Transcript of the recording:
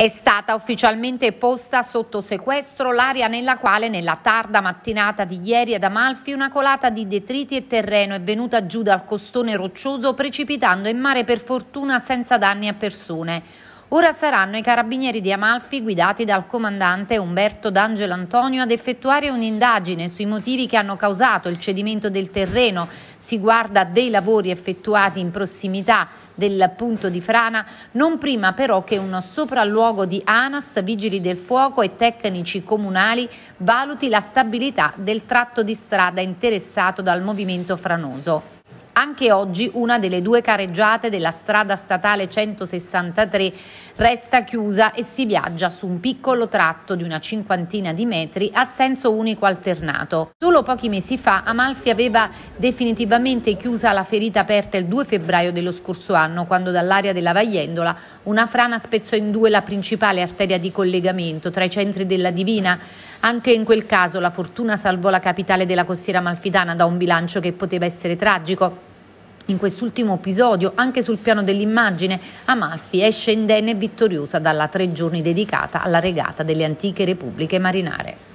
È stata ufficialmente posta sotto sequestro l'area nella quale nella tarda mattinata di ieri ad Amalfi una colata di detriti e terreno è venuta giù dal costone roccioso precipitando in mare per fortuna senza danni a persone. Ora saranno i carabinieri di Amalfi guidati dal comandante Umberto D'Angelo Antonio ad effettuare un'indagine sui motivi che hanno causato il cedimento del terreno. Si guarda dei lavori effettuati in prossimità del punto di frana, non prima però che un sopralluogo di ANAS, vigili del fuoco e tecnici comunali valuti la stabilità del tratto di strada interessato dal movimento franoso. Anche oggi una delle due careggiate della strada statale 163 resta chiusa e si viaggia su un piccolo tratto di una cinquantina di metri a senso unico alternato. Solo pochi mesi fa Amalfi aveva definitivamente chiusa la ferita aperta il 2 febbraio dello scorso anno quando dall'area della Vagliendola una frana spezzò in due la principale arteria di collegamento tra i centri della Divina. Anche in quel caso la fortuna salvò la capitale della costiera malfitana da un bilancio che poteva essere tragico. In quest'ultimo episodio, anche sul piano dell'immagine, Amalfi esce indenne e vittoriosa dalla tre giorni dedicata alla regata delle antiche repubbliche marinare.